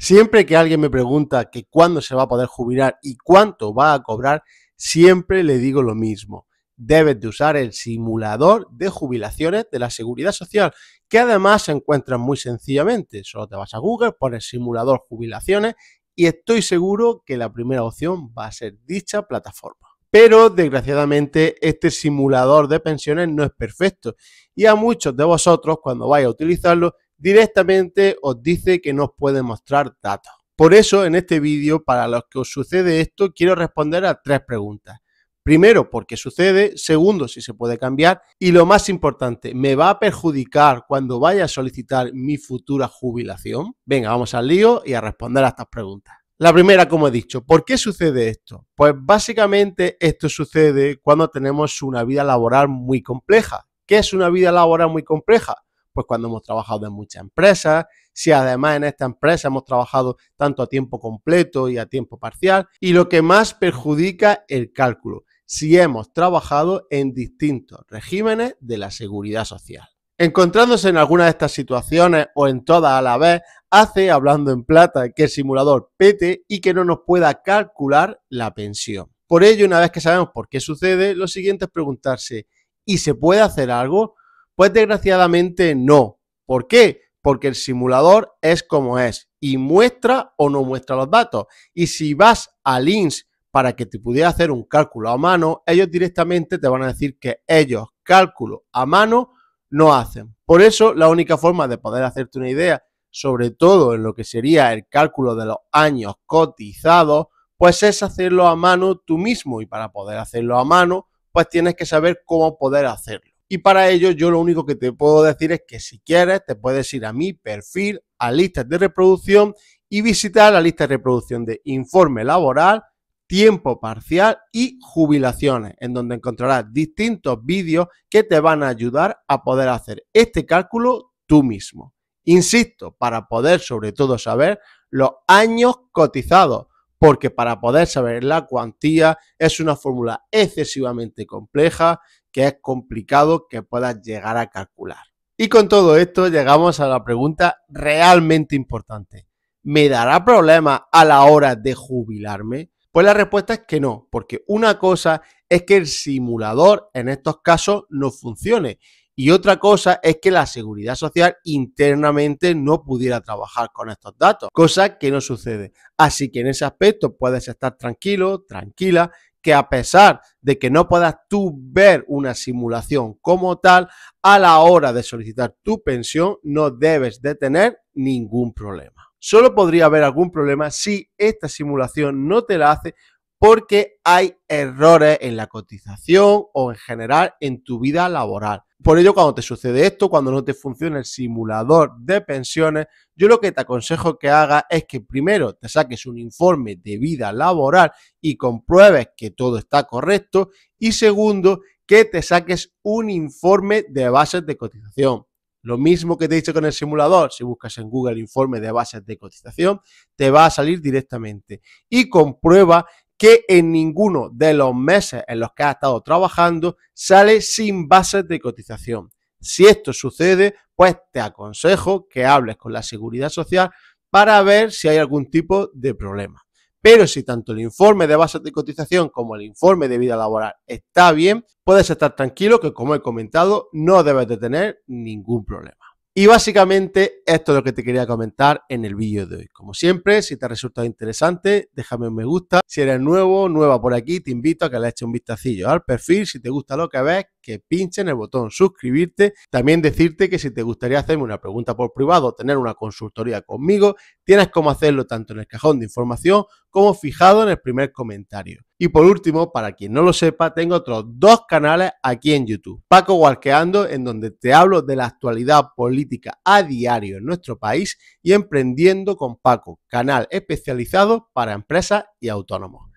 Siempre que alguien me pregunta que cuándo se va a poder jubilar y cuánto va a cobrar, siempre le digo lo mismo. Debes de usar el simulador de jubilaciones de la seguridad social, que además se encuentra muy sencillamente. Solo te vas a Google, pones simulador jubilaciones y estoy seguro que la primera opción va a ser dicha plataforma. Pero desgraciadamente este simulador de pensiones no es perfecto y a muchos de vosotros cuando vais a utilizarlo directamente os dice que no os puede mostrar datos. Por eso, en este vídeo, para los que os sucede esto, quiero responder a tres preguntas. Primero, por qué sucede. Segundo, si se puede cambiar. Y lo más importante, ¿me va a perjudicar cuando vaya a solicitar mi futura jubilación? Venga, vamos al lío y a responder a estas preguntas. La primera, como he dicho, ¿por qué sucede esto? Pues básicamente esto sucede cuando tenemos una vida laboral muy compleja. ¿Qué es una vida laboral muy compleja? pues cuando hemos trabajado en muchas empresas, si además en esta empresa hemos trabajado tanto a tiempo completo y a tiempo parcial, y lo que más perjudica el cálculo, si hemos trabajado en distintos regímenes de la seguridad social. Encontrándose en alguna de estas situaciones o en todas a la vez, hace, hablando en plata, que el simulador pete y que no nos pueda calcular la pensión. Por ello, una vez que sabemos por qué sucede, lo siguiente es preguntarse, ¿y se puede hacer algo? Pues desgraciadamente no. ¿Por qué? Porque el simulador es como es y muestra o no muestra los datos. Y si vas al INS para que te pudiera hacer un cálculo a mano, ellos directamente te van a decir que ellos cálculo a mano no hacen. Por eso la única forma de poder hacerte una idea, sobre todo en lo que sería el cálculo de los años cotizados, pues es hacerlo a mano tú mismo y para poder hacerlo a mano, pues tienes que saber cómo poder hacerlo. Y para ello yo lo único que te puedo decir es que si quieres te puedes ir a mi perfil, a listas de reproducción y visitar la lista de reproducción de informe laboral, tiempo parcial y jubilaciones, en donde encontrarás distintos vídeos que te van a ayudar a poder hacer este cálculo tú mismo. Insisto, para poder sobre todo saber los años cotizados, porque para poder saber la cuantía es una fórmula excesivamente compleja es complicado que puedas llegar a calcular. Y con todo esto llegamos a la pregunta realmente importante. ¿Me dará problema a la hora de jubilarme? Pues la respuesta es que no, porque una cosa es que el simulador en estos casos no funcione y otra cosa es que la seguridad social internamente no pudiera trabajar con estos datos, cosa que no sucede. Así que en ese aspecto puedes estar tranquilo, tranquila, que a pesar de que no puedas tú ver una simulación como tal a la hora de solicitar tu pensión, no debes de tener ningún problema. Solo podría haber algún problema si esta simulación no te la hace porque hay errores en la cotización o en general en tu vida laboral. Por ello, cuando te sucede esto, cuando no te funciona el simulador de pensiones, yo lo que te aconsejo que hagas es que primero te saques un informe de vida laboral y compruebes que todo está correcto. Y segundo, que te saques un informe de bases de cotización. Lo mismo que te he dicho con el simulador, si buscas en Google informe de bases de cotización, te va a salir directamente. Y comprueba que en ninguno de los meses en los que ha estado trabajando sale sin bases de cotización. Si esto sucede, pues te aconsejo que hables con la seguridad social para ver si hay algún tipo de problema. Pero si tanto el informe de bases de cotización como el informe de vida laboral está bien, puedes estar tranquilo que, como he comentado, no debes de tener ningún problema. Y básicamente esto es lo que te quería comentar en el vídeo de hoy. Como siempre, si te ha resultado interesante, déjame un me gusta. Si eres nuevo, nueva por aquí, te invito a que le eches un vistacillo al perfil. Si te gusta lo que ves, que pinche en el botón suscribirte. También decirte que si te gustaría hacerme una pregunta por privado o tener una consultoría conmigo, tienes cómo hacerlo tanto en el cajón de información como fijado en el primer comentario. Y por último, para quien no lo sepa, tengo otros dos canales aquí en YouTube. Paco Walqueando, en donde te hablo de la actualidad política a diario en nuestro país y Emprendiendo con Paco, canal especializado para empresas y autónomos.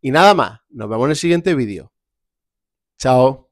Y nada más, nos vemos en el siguiente vídeo. Chao.